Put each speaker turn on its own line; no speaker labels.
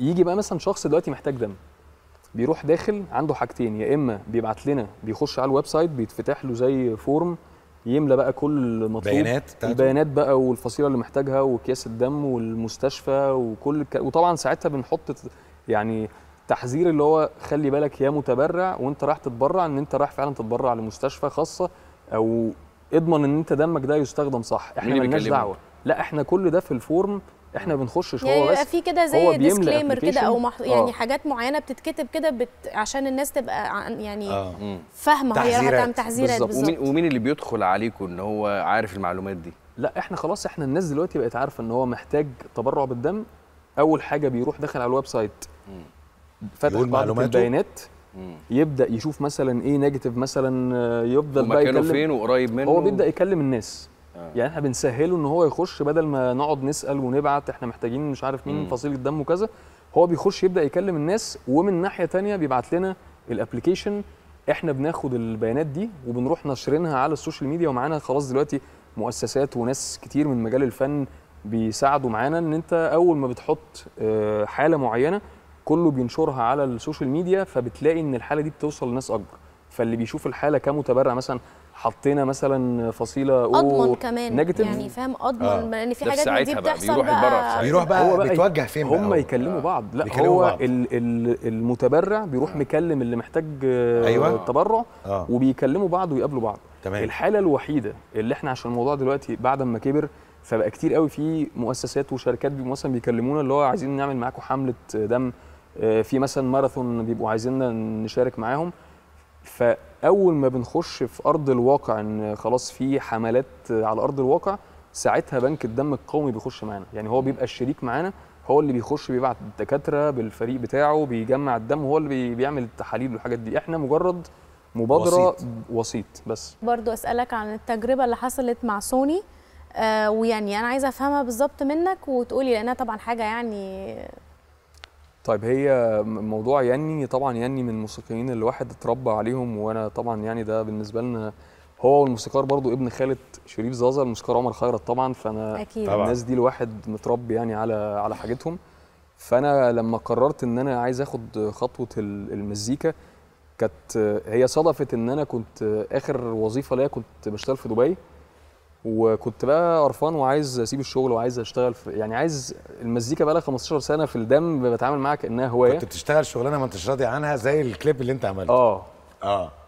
يجي بقى مثلا شخص دلوقتي محتاج دم بيروح داخل عنده حاجتين يا اما بيبعت لنا بيخش على الويب سايت بيتفتح له زي فورم يملى بقى كل مطلوب بيانات البيانات بقى والفصيله اللي محتاجها واكياس الدم والمستشفى وكل الك... وطبعا ساعتها بنحط يعني تحذير اللي هو خلي بالك يا متبرع وانت رايح تتبرع ان انت رايح فعلا تتبرع لمستشفى خاصه او اضمن ان انت دمك ده يستخدم صح احنا مالناش دعوه لا احنا كل ده في الفورم احنا بنخشش يعني بس في كده زي ديسكليمر كده او مح... يعني آه. حاجات معينه بتتكتب كده بت... عشان الناس تبقى يعني آه. فاهمه هي هتعمل تحذيرات بالظبط ومين, ومين اللي بيدخل عليكم ان هو عارف المعلومات دي لا احنا خلاص احنا الناس دلوقتي بقت عارفه ان هو محتاج تبرع بالدم اول حاجه بيروح داخل على الويب سايت فتح بعض البيانات يبدا يشوف مثلا ايه نيجاتيف مثلا آه، يفضل بقى يكلم فين وقريب منه هو بيبدا يكلم الناس آه. يعني احنا بنسهله ان هو يخش بدل ما نقعد نسال ونبعت احنا محتاجين مش عارف مين فصيله دم وكذا هو بيخش يبدا يكلم الناس ومن ناحيه ثانيه بيبعت لنا الابلكيشن احنا بناخد البيانات دي وبنروح نشرينها على السوشيال ميديا ومعانا خلاص دلوقتي مؤسسات وناس كتير من مجال الفن بيساعدوا معانا ان انت اول ما بتحط آه، حاله معينه كله بينشرها على السوشيال ميديا فبتلاقي ان الحاله دي بتوصل لناس اكبر فاللي بيشوف الحاله كمتبرع مثلا حطينا مثلا فصيله او اضمن كمان نيجاتيف يعني فاهم اضمن آه. لان في حاجات دي بتحصل بقى بيروح بقى بيروح بقى, هو بقى بيتوجه فين هم يكلموا آه. بعض لا هو بعض. المتبرع بيروح آه. مكلم اللي محتاج آه، أيوة. التبرع آه. وبيكلموا بعض ويقابلوا بعض تمام. الحاله الوحيده اللي احنا عشان الموضوع دلوقتي بعد ما كبر فبقى كتير قوي في مؤسسات وشركات مثلا بيكلمونا اللي هو عايزين نعمل معاكم حمله دم آه، في مثلا ماراثون بيبقوا عايزيننا نشارك معاهم فاول ما بنخش في ارض الواقع ان خلاص في حملات على ارض الواقع ساعتها بنك الدم القومي بيخش معانا يعني هو بيبقى الشريك معانا هو اللي بيخش بيبعت الدكاتره بالفريق بتاعه بيجمع الدم هو اللي بيعمل التحاليل والحاجات دي احنا مجرد مبادره وسيط, وسيط بس برضو اسالك عن التجربه اللي حصلت مع سوني آه ويعني انا عايزه افهمها بالظبط منك وتقولي لانها طبعا حاجه يعني طيب هي موضوع يني طبعا يني من الموسيقيين اللي الواحد اتربى عليهم وانا طبعا يعني ده بالنسبه لنا هو والموسيقار برضو ابن خالة شريف زازا الموسيقار عمر خيرت طبعا فانا أكيد. طبعا. الناس دي الواحد متربي يعني على على حاجتهم فانا لما قررت ان انا عايز اخد خطوه المزيكا كانت هي صدفت ان انا كنت اخر وظيفه ليا كنت بشتغل في دبي وكنت بقى قرفان وعايز اسيب الشغل وعايز اشتغل في يعني عايز المزيكا بقى لها 15 سنه في الدم بتعامل معاك كانها هوايه كنت بتشتغل شغلانه ما انتش راضي عنها زي الكليب اللي انت عملته اه اه